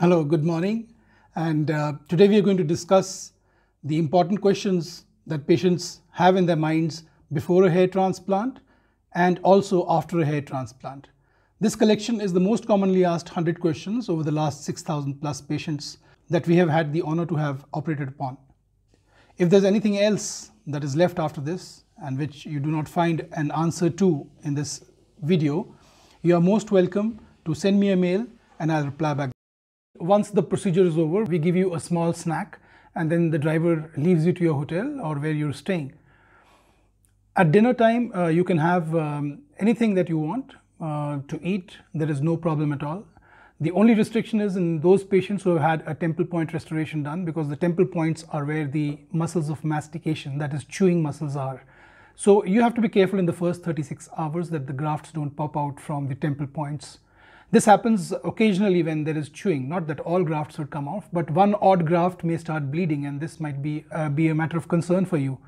Hello, good morning. And uh, today we are going to discuss the important questions that patients have in their minds before a hair transplant and also after a hair transplant. This collection is the most commonly asked 100 questions over the last 6,000 plus patients that we have had the honor to have operated upon. If there's anything else that is left after this and which you do not find an answer to in this video, you are most welcome to send me a mail and I'll reply back. Once the procedure is over, we give you a small snack and then the driver leaves you to your hotel or where you're staying. At dinner time, uh, you can have um, anything that you want uh, to eat. There is no problem at all. The only restriction is in those patients who have had a temple point restoration done because the temple points are where the muscles of mastication, that is chewing muscles are. So you have to be careful in the first 36 hours that the grafts don't pop out from the temple points. This happens occasionally when there is chewing, not that all grafts would come off, but one odd graft may start bleeding and this might be, uh, be a matter of concern for you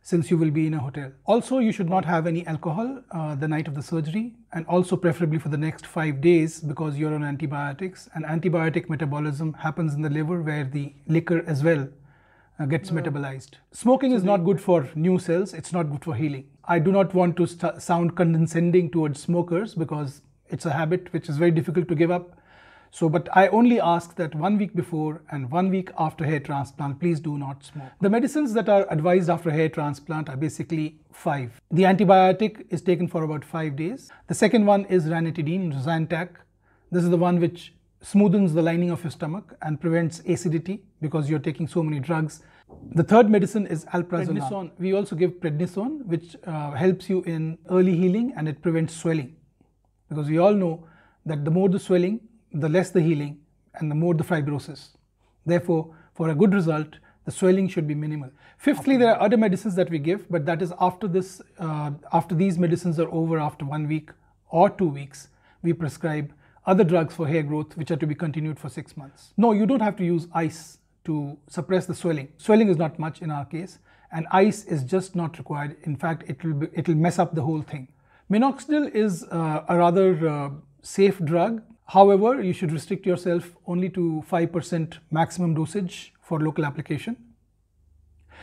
since you will be in a hotel. Also, you should not have any alcohol uh, the night of the surgery and also preferably for the next five days because you're on antibiotics and antibiotic metabolism happens in the liver where the liquor as well uh, gets yeah. metabolized. Smoking is not good for new cells, it's not good for healing. I do not want to sound condescending towards smokers because it's a habit which is very difficult to give up. So, but I only ask that one week before and one week after hair transplant, please do not smoke. The medicines that are advised after hair transplant are basically five. The antibiotic is taken for about five days. The second one is ranitidine, Zantac. This is the one which smoothens the lining of your stomach and prevents acidity because you're taking so many drugs. The third medicine is alprazolam. We also give prednisone, which uh, helps you in early healing and it prevents swelling because we all know that the more the swelling, the less the healing and the more the fibrosis. Therefore, for a good result, the swelling should be minimal. Fifthly, there are other medicines that we give, but that is after this, uh, after these medicines are over after one week or two weeks, we prescribe other drugs for hair growth, which are to be continued for six months. No, you don't have to use ice to suppress the swelling. Swelling is not much in our case, and ice is just not required. In fact, it will it'll mess up the whole thing. Minoxidil is uh, a rather uh, safe drug. However, you should restrict yourself only to 5% maximum dosage for local application.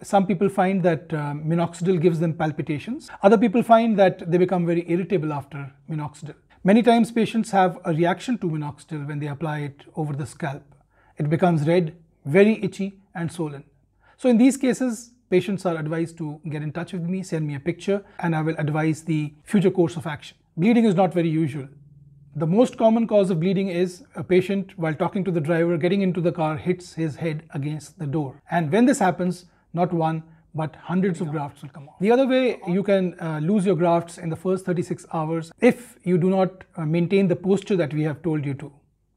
Some people find that uh, minoxidil gives them palpitations. Other people find that they become very irritable after minoxidil. Many times patients have a reaction to minoxidil when they apply it over the scalp. It becomes red, very itchy and swollen. So in these cases, Patients are advised to get in touch with me, send me a picture, and I will advise the future course of action. Bleeding is not very usual. The most common cause of bleeding is a patient, while talking to the driver, getting into the car, hits his head against the door. And when this happens, not one, but hundreds of grafts will come off. The other way you can uh, lose your grafts in the first 36 hours if you do not uh, maintain the posture that we have told you to,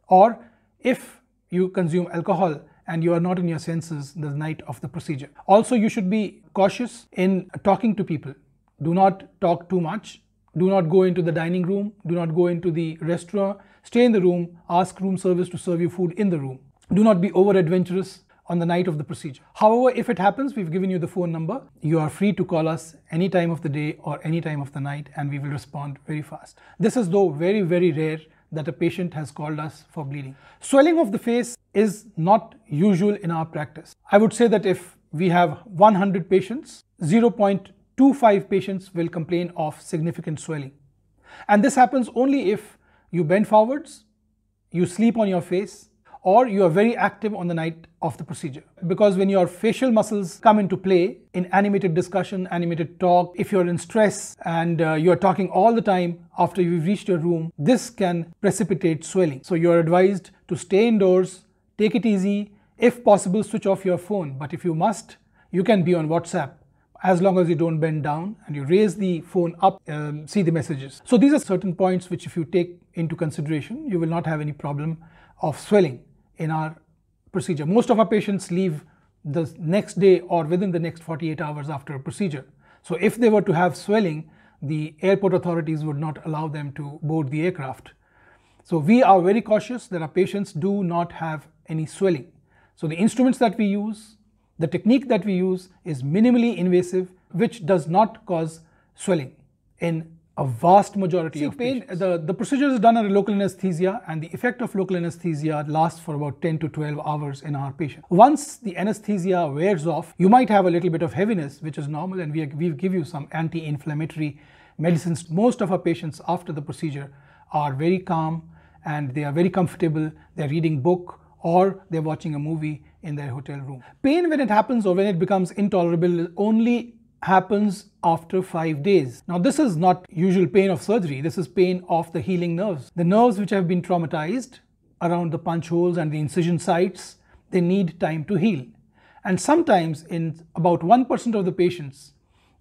or if you consume alcohol and you are not in your senses the night of the procedure. Also, you should be cautious in talking to people. Do not talk too much. Do not go into the dining room. Do not go into the restaurant. Stay in the room. Ask room service to serve you food in the room. Do not be over adventurous on the night of the procedure. However, if it happens, we've given you the phone number. You are free to call us any time of the day or any time of the night, and we will respond very fast. This is, though, very, very rare that a patient has called us for bleeding. Swelling of the face is not usual in our practice. I would say that if we have 100 patients, 0.25 patients will complain of significant swelling. And this happens only if you bend forwards, you sleep on your face, or you are very active on the night of the procedure. Because when your facial muscles come into play in animated discussion, animated talk, if you're in stress and uh, you're talking all the time after you've reached your room, this can precipitate swelling. So you're advised to stay indoors, take it easy, if possible, switch off your phone. But if you must, you can be on WhatsApp as long as you don't bend down and you raise the phone up, um, see the messages. So these are certain points which if you take into consideration, you will not have any problem of swelling in our procedure. Most of our patients leave the next day or within the next 48 hours after a procedure. So if they were to have swelling, the airport authorities would not allow them to board the aircraft. So we are very cautious that our patients do not have any swelling. So the instruments that we use, the technique that we use is minimally invasive, which does not cause swelling in a vast majority See, of pain, patients. The, the procedure is done under local anesthesia and the effect of local anesthesia lasts for about 10 to 12 hours in our patient. Once the anesthesia wears off, you might have a little bit of heaviness, which is normal, and we, we give you some anti-inflammatory medicines. Most of our patients after the procedure are very calm and they are very comfortable. They're reading book or they're watching a movie in their hotel room. Pain when it happens or when it becomes intolerable only happens after 5 days. Now this is not usual pain of surgery, this is pain of the healing nerves. The nerves which have been traumatized around the punch holes and the incision sites, they need time to heal. And sometimes in about 1% of the patients,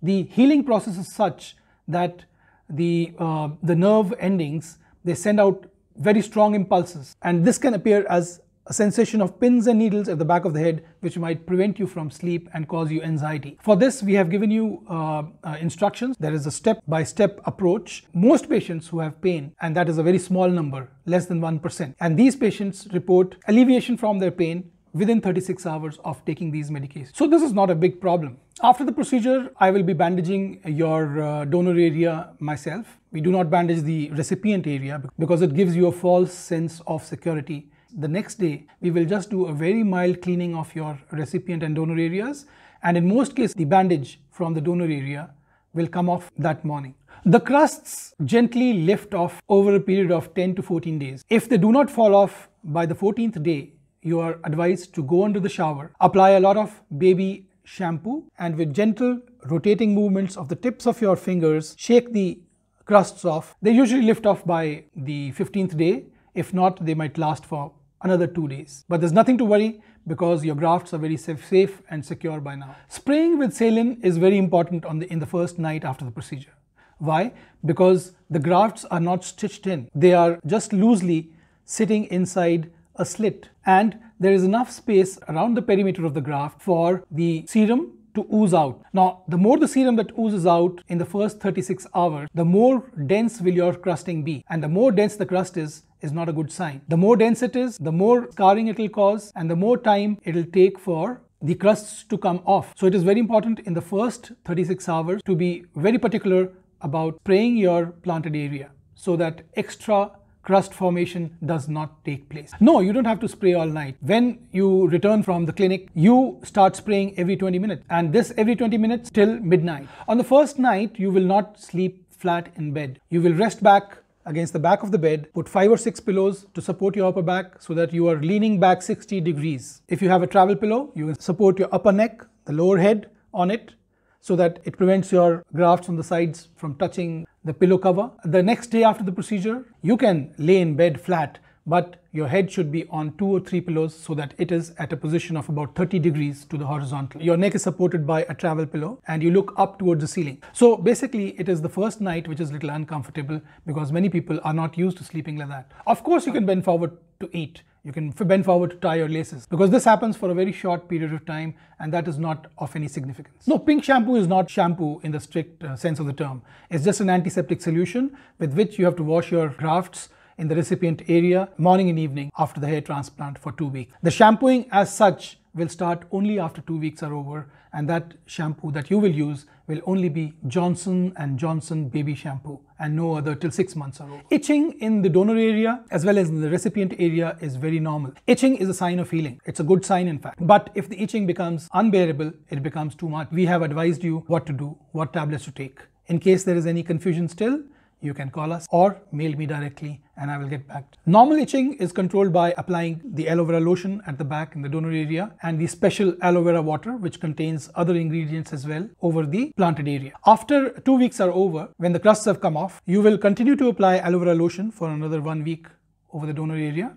the healing process is such that the, uh, the nerve endings, they send out very strong impulses and this can appear as a sensation of pins and needles at the back of the head which might prevent you from sleep and cause you anxiety. For this we have given you uh, uh, instructions. There is a step-by-step -step approach. Most patients who have pain and that is a very small number less than 1% and these patients report alleviation from their pain within 36 hours of taking these medications. So this is not a big problem. After the procedure, I will be bandaging your uh, donor area myself. We do not bandage the recipient area because it gives you a false sense of security the next day, we will just do a very mild cleaning of your recipient and donor areas. And in most cases, the bandage from the donor area will come off that morning. The crusts gently lift off over a period of 10 to 14 days. If they do not fall off by the 14th day, you are advised to go under the shower, apply a lot of baby shampoo, and with gentle rotating movements of the tips of your fingers, shake the crusts off. They usually lift off by the 15th day. If not, they might last for another two days. But there's nothing to worry because your grafts are very safe and secure by now. Spraying with saline is very important the, in the first night after the procedure. Why? Because the grafts are not stitched in. They are just loosely sitting inside a slit and there is enough space around the perimeter of the graft for the serum to ooze out. Now, the more the serum that oozes out in the first 36 hours, the more dense will your crusting be. And the more dense the crust is, is not a good sign. The more dense it is, the more scarring it will cause and the more time it will take for the crusts to come off. So it is very important in the first 36 hours to be very particular about spraying your planted area so that extra crust formation does not take place. No, you don't have to spray all night. When you return from the clinic, you start spraying every 20 minutes and this every 20 minutes till midnight. On the first night, you will not sleep flat in bed. You will rest back against the back of the bed. Put 5 or 6 pillows to support your upper back so that you are leaning back 60 degrees. If you have a travel pillow, you can support your upper neck, the lower head on it so that it prevents your grafts on the sides from touching the pillow cover. The next day after the procedure, you can lay in bed flat but your head should be on two or three pillows so that it is at a position of about 30 degrees to the horizontal. Your neck is supported by a travel pillow and you look up towards the ceiling. So basically it is the first night which is a little uncomfortable because many people are not used to sleeping like that. Of course you can bend forward to eat. You can bend forward to tie your laces because this happens for a very short period of time and that is not of any significance. No, pink shampoo is not shampoo in the strict uh, sense of the term. It's just an antiseptic solution with which you have to wash your grafts in the recipient area morning and evening after the hair transplant for two weeks. The shampooing as such will start only after two weeks are over and that shampoo that you will use will only be Johnson and Johnson baby shampoo and no other till six months are over. Itching in the donor area as well as in the recipient area is very normal. Itching is a sign of healing. It's a good sign in fact. But if the itching becomes unbearable, it becomes too much. We have advised you what to do, what tablets to take. In case there is any confusion still, you can call us or mail me directly and I will get back. Normal itching is controlled by applying the aloe vera lotion at the back in the donor area and the special aloe vera water which contains other ingredients as well over the planted area. After two weeks are over, when the crusts have come off, you will continue to apply aloe vera lotion for another one week over the donor area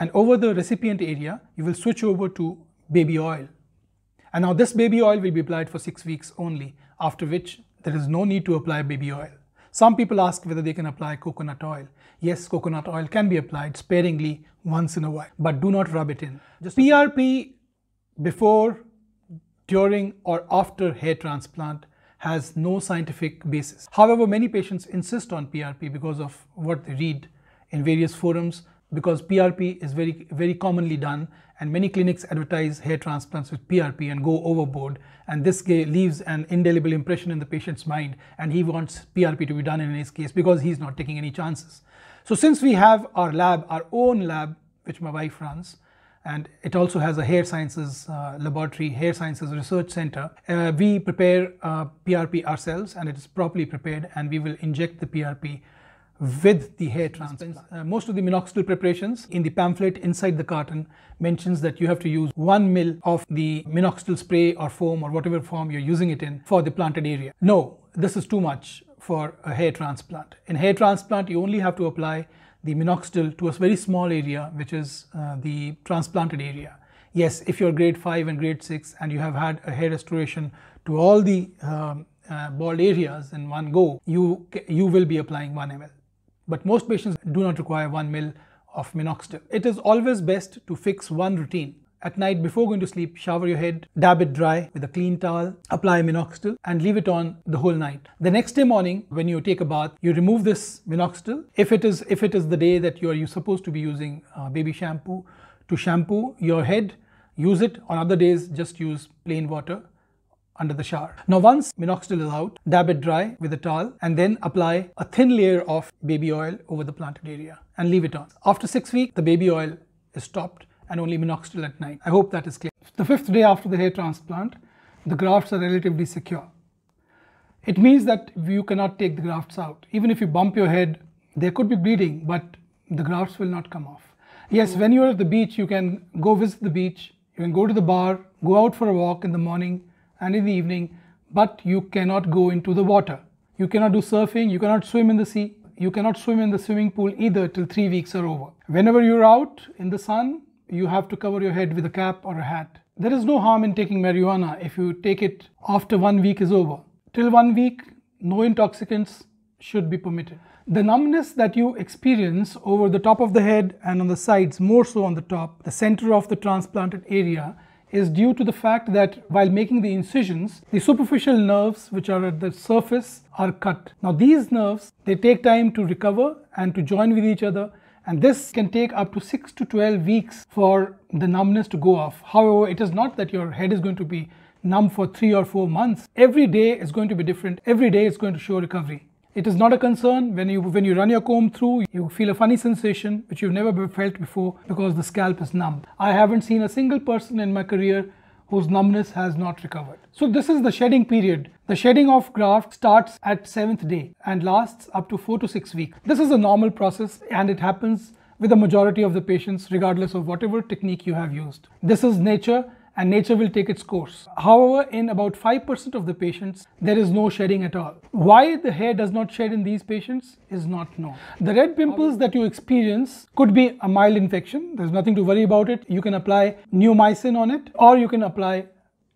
and over the recipient area, you will switch over to baby oil. And now this baby oil will be applied for six weeks only, after which there is no need to apply baby oil. Some people ask whether they can apply coconut oil. Yes, coconut oil can be applied sparingly once in a while, but do not rub it in. Just PRP before, during or after hair transplant has no scientific basis. However, many patients insist on PRP because of what they read in various forums because PRP is very, very commonly done and many clinics advertise hair transplants with PRP and go overboard and this leaves an indelible impression in the patient's mind and he wants PRP to be done in his case because he's not taking any chances. So since we have our lab, our own lab, which my wife runs, and it also has a hair sciences uh, laboratory, hair sciences research center. Uh, we prepare uh, PRP ourselves and it is properly prepared and we will inject the PRP with the hair transplant, Uh, most of the minoxidil preparations in the pamphlet inside the carton mentions that you have to use one mil of the minoxidil spray or foam or whatever form you're using it in for the planted area. No, this is too much for a hair transplant. In hair transplant, you only have to apply the minoxidil to a very small area, which is uh, the transplanted area. Yes, if you're grade 5 and grade 6 and you have had a hair restoration to all the um, uh, bald areas in one go, you, you will be applying 1 ml. But most patients do not require 1 ml of minoxidil. It is always best to fix one routine. At night before going to sleep, shower your head, dab it dry with a clean towel, apply minoxidil and leave it on the whole night. The next day morning when you take a bath, you remove this minoxidil. If it is, if it is the day that you are supposed to be using uh, baby shampoo, to shampoo your head, use it. On other days, just use plain water under the shower. Now once minoxidil is out, dab it dry with a towel and then apply a thin layer of baby oil over the planted area and leave it on. After six weeks, the baby oil is stopped and only minoxidil at night. I hope that is clear. The fifth day after the hair transplant, the grafts are relatively secure. It means that you cannot take the grafts out. Even if you bump your head, there could be bleeding, but the grafts will not come off. Yes, when you're at the beach, you can go visit the beach, you can go to the bar, go out for a walk in the morning, and in the evening, but you cannot go into the water. You cannot do surfing, you cannot swim in the sea, you cannot swim in the swimming pool either till three weeks are over. Whenever you're out in the sun, you have to cover your head with a cap or a hat. There is no harm in taking marijuana if you take it after one week is over. Till one week, no intoxicants should be permitted. The numbness that you experience over the top of the head and on the sides, more so on the top, the center of the transplanted area, is due to the fact that while making the incisions, the superficial nerves which are at the surface are cut. Now these nerves, they take time to recover and to join with each other and this can take up to 6 to 12 weeks for the numbness to go off. However, it is not that your head is going to be numb for 3 or 4 months. Every day is going to be different. Every day is going to show recovery. It is not a concern when you when you run your comb through, you feel a funny sensation which you've never felt before because the scalp is numb. I haven't seen a single person in my career whose numbness has not recovered. So this is the shedding period. The shedding of graft starts at 7th day and lasts up to 4 to 6 weeks. This is a normal process and it happens with the majority of the patients regardless of whatever technique you have used. This is nature and nature will take its course. However, in about 5% of the patients, there is no shedding at all. Why the hair does not shed in these patients is not known. The red pimples that you experience could be a mild infection. There's nothing to worry about it. You can apply neomycin on it or you can apply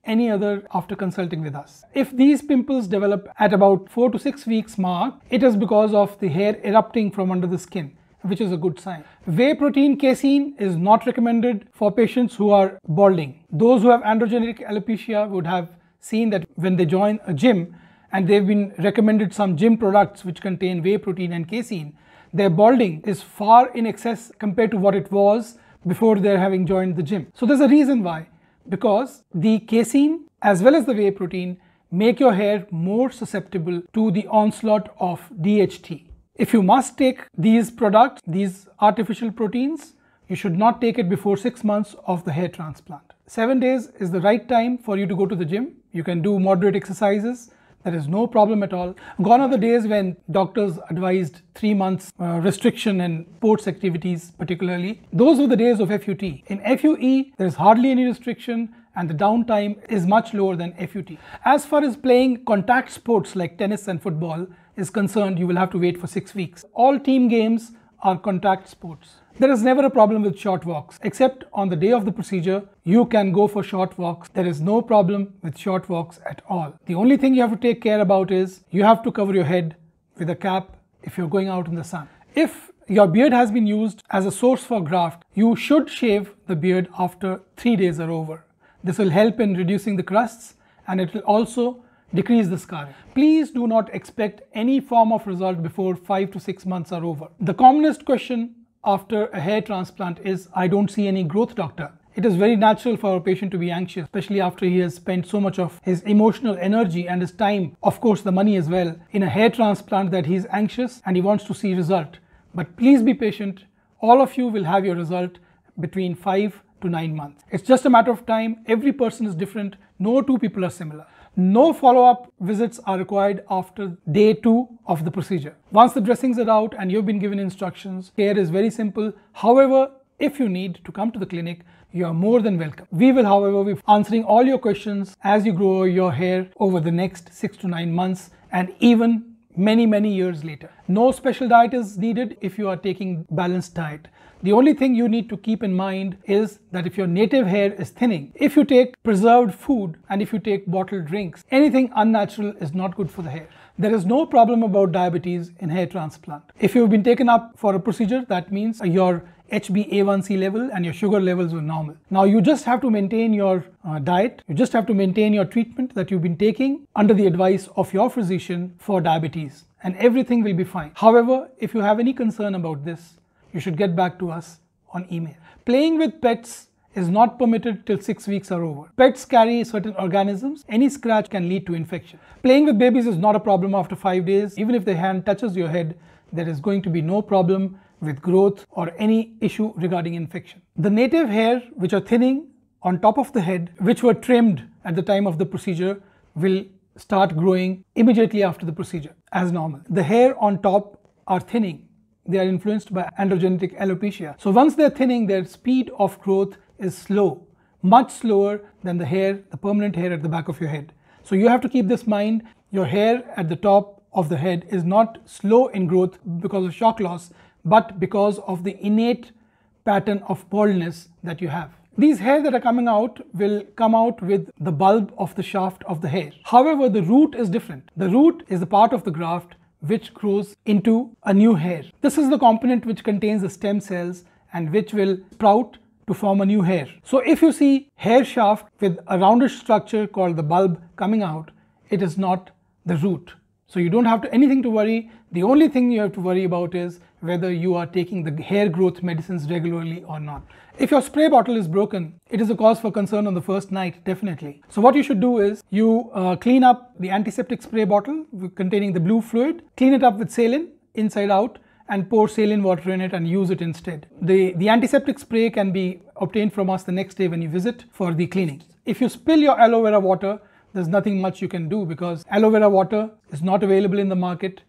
any other after consulting with us. If these pimples develop at about 4 to 6 weeks mark, it is because of the hair erupting from under the skin which is a good sign. Whey protein casein is not recommended for patients who are balding. Those who have androgenic alopecia would have seen that when they join a gym and they've been recommended some gym products which contain whey protein and casein, their balding is far in excess compared to what it was before they're having joined the gym. So there's a reason why. Because the casein as well as the whey protein make your hair more susceptible to the onslaught of DHT. If you must take these products, these artificial proteins, you should not take it before 6 months of the hair transplant. 7 days is the right time for you to go to the gym. You can do moderate exercises. There is no problem at all. Gone are the days when doctors advised 3 months uh, restriction in sports activities particularly. Those were the days of FUT. In FUE, there is hardly any restriction and the downtime is much lower than FUT. As far as playing contact sports like tennis and football, is concerned, you will have to wait for six weeks. All team games are contact sports. There is never a problem with short walks, except on the day of the procedure, you can go for short walks. There is no problem with short walks at all. The only thing you have to take care about is you have to cover your head with a cap if you're going out in the sun. If your beard has been used as a source for graft, you should shave the beard after three days are over. This will help in reducing the crusts and it will also decrease the scar. Please do not expect any form of result before 5 to 6 months are over. The commonest question after a hair transplant is, I don't see any growth doctor. It is very natural for a patient to be anxious, especially after he has spent so much of his emotional energy and his time, of course the money as well, in a hair transplant that he is anxious and he wants to see result. But please be patient. All of you will have your result between 5 to 9 months. It's just a matter of time. Every person is different. No two people are similar. No follow-up visits are required after day two of the procedure. Once the dressings are out and you've been given instructions, care is very simple. However, if you need to come to the clinic, you are more than welcome. We will, however, be answering all your questions as you grow your hair over the next six to nine months and even many, many years later. No special diet is needed if you are taking balanced diet. The only thing you need to keep in mind is that if your native hair is thinning, if you take preserved food and if you take bottled drinks, anything unnatural is not good for the hair. There is no problem about diabetes in hair transplant. If you've been taken up for a procedure, that means your HbA1c level and your sugar levels were normal. Now you just have to maintain your uh, diet, you just have to maintain your treatment that you've been taking under the advice of your physician for diabetes and everything will be fine. However, if you have any concern about this, you should get back to us on email. Playing with pets is not permitted till 6 weeks are over. Pets carry certain organisms. Any scratch can lead to infection. Playing with babies is not a problem after 5 days. Even if the hand touches your head, there is going to be no problem with growth or any issue regarding infection. The native hair which are thinning on top of the head which were trimmed at the time of the procedure will start growing immediately after the procedure as normal. The hair on top are thinning they are influenced by androgenetic alopecia. So once they're thinning, their speed of growth is slow, much slower than the hair, the permanent hair at the back of your head. So you have to keep this mind. Your hair at the top of the head is not slow in growth because of shock loss, but because of the innate pattern of baldness that you have. These hair that are coming out will come out with the bulb of the shaft of the hair. However, the root is different. The root is the part of the graft which grows into a new hair. This is the component which contains the stem cells and which will sprout to form a new hair. So if you see hair shaft with a roundish structure called the bulb coming out, it is not the root. So you don't have to anything to worry. The only thing you have to worry about is whether you are taking the hair growth medicines regularly or not. If your spray bottle is broken, it is a cause for concern on the first night, definitely. So what you should do is you uh, clean up the antiseptic spray bottle containing the blue fluid, clean it up with saline inside out and pour saline water in it and use it instead. The, the antiseptic spray can be obtained from us the next day when you visit for the cleaning. If you spill your aloe vera water, there's nothing much you can do because aloe vera water is not available in the market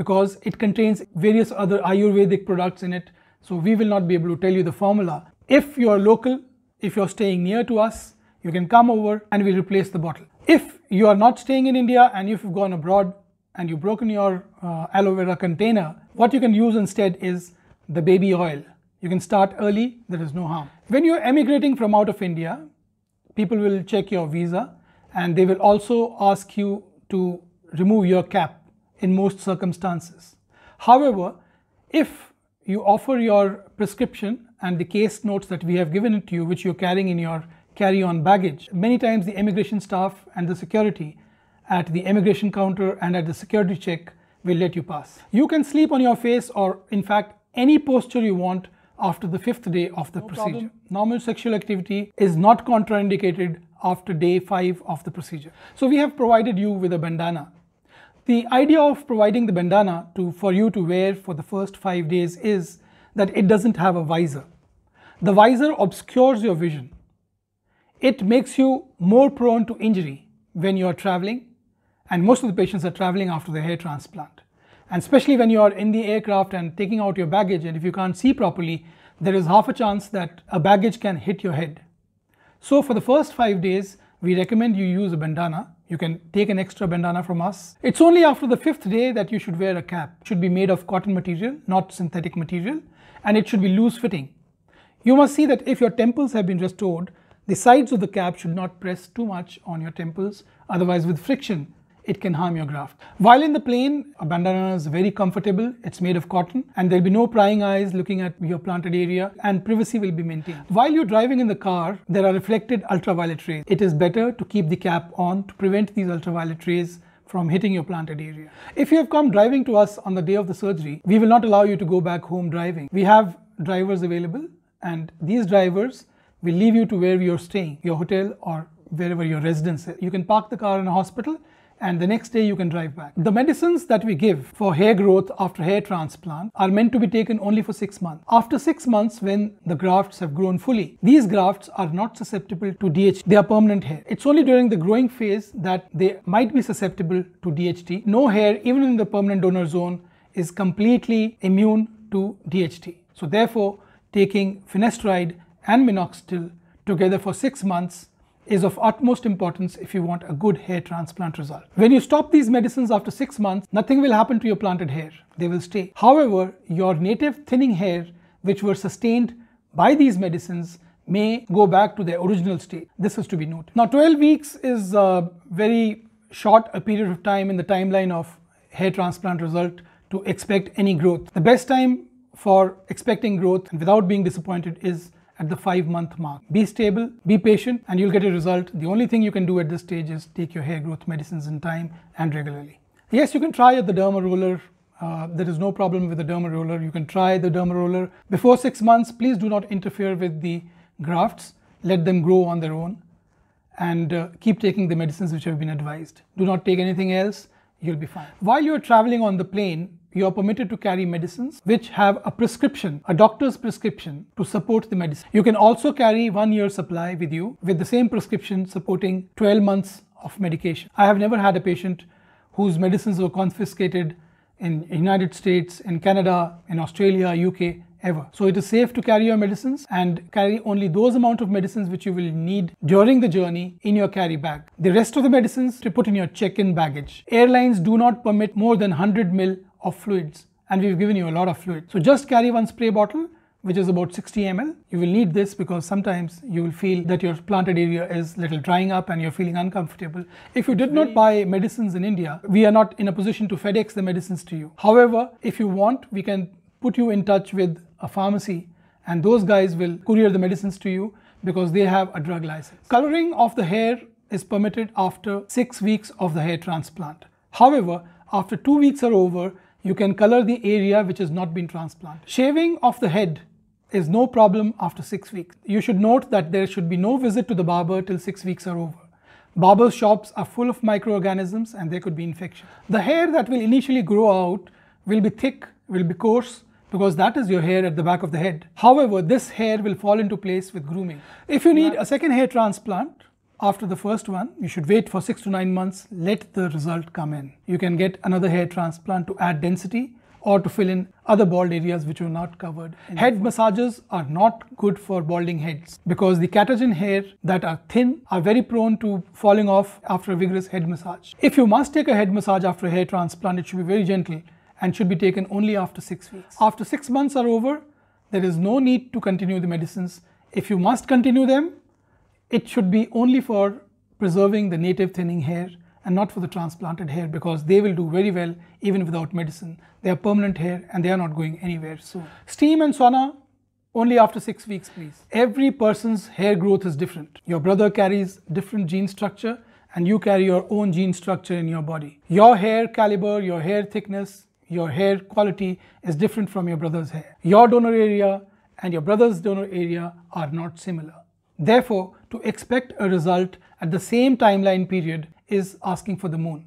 because it contains various other Ayurvedic products in it. So we will not be able to tell you the formula. If you're local, if you're staying near to us, you can come over and we replace the bottle. If you are not staying in India and if you've gone abroad and you've broken your uh, aloe vera container, what you can use instead is the baby oil. You can start early, there is no harm. When you're emigrating from out of India, people will check your visa and they will also ask you to remove your cap in most circumstances. However, if you offer your prescription and the case notes that we have given it to you, which you're carrying in your carry on baggage, many times the immigration staff and the security at the immigration counter and at the security check will let you pass. You can sleep on your face or, in fact, any posture you want after the fifth day of the no procedure. Problem. Normal sexual activity is not contraindicated after day 5 of the procedure. So we have provided you with a bandana. The idea of providing the bandana to, for you to wear for the first 5 days is that it doesn't have a visor. The visor obscures your vision. It makes you more prone to injury when you are traveling and most of the patients are traveling after the hair transplant. And especially when you are in the aircraft and taking out your baggage and if you can't see properly, there is half a chance that a baggage can hit your head. So for the first five days, we recommend you use a bandana. You can take an extra bandana from us. It's only after the fifth day that you should wear a cap. It should be made of cotton material, not synthetic material, and it should be loose fitting. You must see that if your temples have been restored, the sides of the cap should not press too much on your temples, otherwise with friction it can harm your graft. While in the plane, a bandana is very comfortable. It's made of cotton and there'll be no prying eyes looking at your planted area and privacy will be maintained. While you're driving in the car, there are reflected ultraviolet rays. It is better to keep the cap on to prevent these ultraviolet rays from hitting your planted area. If you have come driving to us on the day of the surgery, we will not allow you to go back home driving. We have drivers available and these drivers will leave you to where you're staying, your hotel or wherever your residence is. You can park the car in a hospital and the next day you can drive back. The medicines that we give for hair growth after hair transplant are meant to be taken only for six months. After six months, when the grafts have grown fully, these grafts are not susceptible to DHT. They are permanent hair. It's only during the growing phase that they might be susceptible to DHT. No hair, even in the permanent donor zone, is completely immune to DHT. So therefore, taking finasteride and minoxidil together for six months is of utmost importance if you want a good hair transplant result. When you stop these medicines after 6 months, nothing will happen to your planted hair. They will stay. However, your native thinning hair, which were sustained by these medicines, may go back to their original state. This is to be noted. Now, 12 weeks is a very short a period of time in the timeline of hair transplant result to expect any growth. The best time for expecting growth and without being disappointed is at the five month mark. Be stable, be patient, and you'll get a result. The only thing you can do at this stage is take your hair growth medicines in time and regularly. Yes, you can try the derma roller. Uh, there is no problem with the derma roller. You can try the derma roller. Before six months, please do not interfere with the grafts. Let them grow on their own and uh, keep taking the medicines which have been advised. Do not take anything else. You'll be fine. While you're traveling on the plane, you are permitted to carry medicines which have a prescription, a doctor's prescription to support the medicine. You can also carry one year supply with you with the same prescription supporting 12 months of medication. I have never had a patient whose medicines were confiscated in United States, in Canada, in Australia, UK, ever. So it is safe to carry your medicines and carry only those amount of medicines which you will need during the journey in your carry bag. The rest of the medicines to put in your check-in baggage. Airlines do not permit more than 100 ml of fluids and we've given you a lot of fluid. So just carry one spray bottle which is about 60 ml. You will need this because sometimes you will feel that your planted area is little drying up and you're feeling uncomfortable. If you did not buy medicines in India, we are not in a position to FedEx the medicines to you. However, if you want, we can put you in touch with a pharmacy and those guys will courier the medicines to you because they have a drug license. Coloring of the hair is permitted after 6 weeks of the hair transplant. However, after 2 weeks are over, you can color the area which has not been transplanted. Shaving of the head is no problem after 6 weeks. You should note that there should be no visit to the barber till 6 weeks are over. Barber shops are full of microorganisms and there could be infection. The hair that will initially grow out will be thick, will be coarse because that is your hair at the back of the head. However, this hair will fall into place with grooming. If you need a second hair transplant, after the first one, you should wait for 6 to 9 months, let the result come in. You can get another hair transplant to add density or to fill in other bald areas which were not covered. Mm-hmm. Head massages are not good for balding heads because the catagen hair that are thin are very prone to falling off after a vigorous head massage. If you must take a head massage after a hair transplant, it should be very gentle and should be taken only after 6 weeks. After 6 months are over, there is no need to continue the medicines. If you must continue them, it should be only for preserving the native thinning hair and not for the transplanted hair because they will do very well even without medicine. They are permanent hair and they are not going anywhere soon. Steam and sauna only after six weeks please. Every person's hair growth is different. Your brother carries different gene structure and you carry your own gene structure in your body. Your hair caliber, your hair thickness, your hair quality is different from your brother's hair. Your donor area and your brother's donor area are not similar. Therefore, to expect a result at the same timeline period is asking for the moon.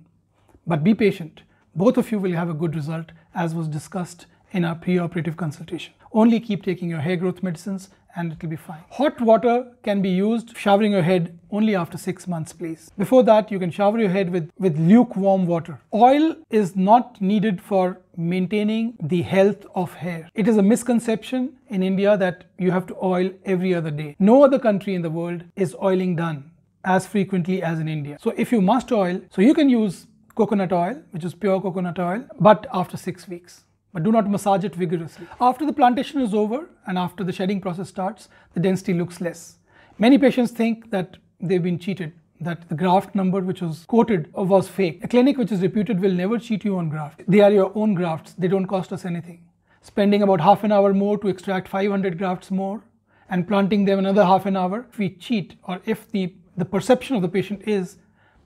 But be patient, both of you will have a good result as was discussed in our pre-operative consultation. Only keep taking your hair growth medicines and it'll be fine. Hot water can be used showering your head only after six months please. Before that you can shower your head with, with lukewarm water. Oil is not needed for maintaining the health of hair. It is a misconception in India that you have to oil every other day. No other country in the world is oiling done as frequently as in India. So if you must oil, so you can use coconut oil which is pure coconut oil but after six weeks but do not massage it vigorously. After the plantation is over and after the shedding process starts, the density looks less. Many patients think that they've been cheated, that the graft number which was quoted was fake. A clinic which is reputed will never cheat you on graft. They are your own grafts, they don't cost us anything. Spending about half an hour more to extract 500 grafts more and planting them another half an hour, if we cheat or if the, the perception of the patient is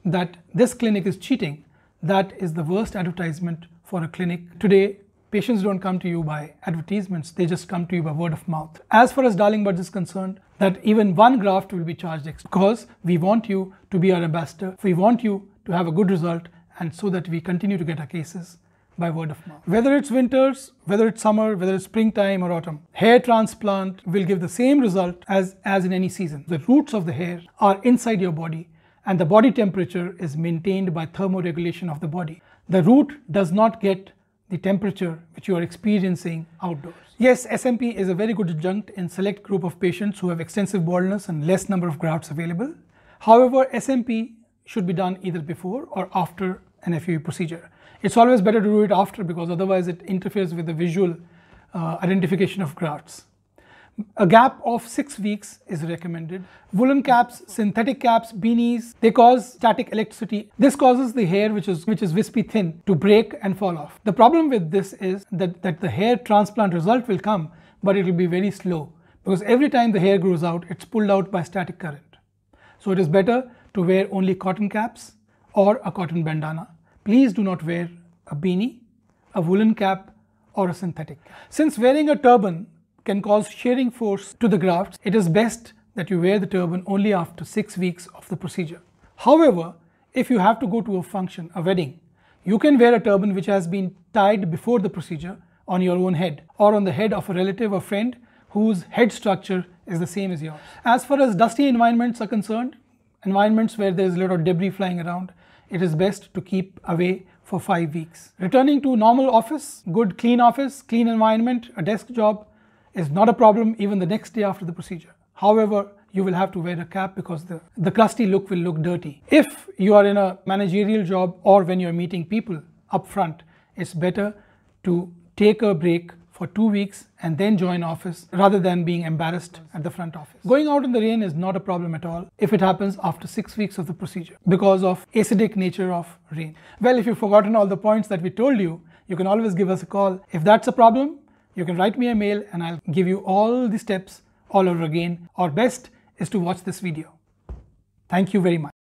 that this clinic is cheating, that is the worst advertisement for a clinic today Patients don't come to you by advertisements, they just come to you by word of mouth. As far as Darling Buds is concerned, that even one graft will be charged extra because we want you to be our ambassador. We want you to have a good result and so that we continue to get our cases by word of mouth. Whether it's winters, whether it's summer, whether it's springtime or autumn, hair transplant will give the same result as, as in any season. The roots of the hair are inside your body and the body temperature is maintained by thermoregulation of the body. The root does not get the temperature which you are experiencing outdoors. Yes, SMP is a very good adjunct in select group of patients who have extensive baldness and less number of grafts available. However, SMP should be done either before or after an FUE procedure. It's always better to do it after because otherwise it interferes with the visual uh, identification of grafts. A gap of six weeks is recommended. Woolen caps, synthetic caps, beanies, they cause static electricity. This causes the hair, which is, which is wispy thin, to break and fall off. The problem with this is that, that the hair transplant result will come, but it will be very slow because every time the hair grows out, it's pulled out by static current. So it is better to wear only cotton caps or a cotton bandana. Please do not wear a beanie, a woolen cap or a synthetic. Since wearing a turban can cause shearing force to the grafts, it is best that you wear the turban only after 6 weeks of the procedure. However, if you have to go to a function, a wedding, you can wear a turban which has been tied before the procedure on your own head or on the head of a relative or friend whose head structure is the same as yours. As far as dusty environments are concerned, environments where there is a lot of debris flying around, it is best to keep away for 5 weeks. Returning to normal office, good clean office, clean environment, a desk job, is not a problem even the next day after the procedure. However, you will have to wear a cap because the, the crusty look will look dirty. If you are in a managerial job or when you're meeting people up front, it's better to take a break for two weeks and then join office rather than being embarrassed at the front office. Going out in the rain is not a problem at all if it happens after six weeks of the procedure because of acidic nature of rain. Well, if you've forgotten all the points that we told you, you can always give us a call. If that's a problem, you can write me a mail and I'll give you all the steps all over again or best is to watch this video. Thank you very much.